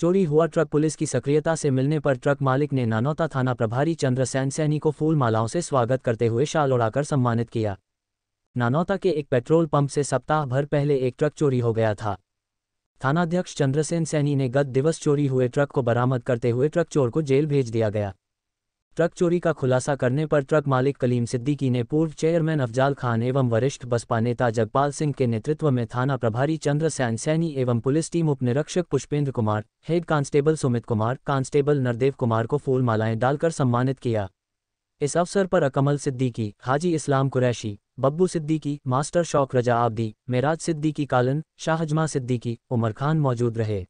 चोरी हुआ truck police की सक्रियता से मिलने पर ट्रक मालिक ने नानौता थाना प्रभारी चंद्रसेन सैनी को फूल मालाओं से स्वागत करते हुए शाल उड़ाकर सम्मानित किया नानौता के एक पेट्रोल पंप से सप्ताह भर पहले एक ट्रक चोरी हो गया था थानाध्यक्ष चंद्रसेन सैनी ने गत दिवस चोरी हुए ट्रक को बरामद करते हुए ट्रक चोर को जेल भेज दिया गया ट्रक चोरी का खुलासा करने पर ट्रक मालिक कलीम सिद्दीकी ने पूर्व चेयरमैन अफजाल खान एवं वरिष्ठ बसपा नेता जगपाल सिंह के नेतृत्व में थाना प्रभारी चंद्र सैन सैनी एवं पुलिस टीम उप निरीक्षक Pushpendra Kumar head constable Sumit Kumar constable Nardev Kumar को फूल मालाएं डालकर सम्मानित किया इस अवसर पर अकमल सिद्दीकी हाजी इस्लाम कुरैशी बब्बू सिद्दीकी मास्टर शौक रजा आबदी मेराज सिद्दीकी कालन शाहजमा सिद्दीकी उमर खान मौजूद रहे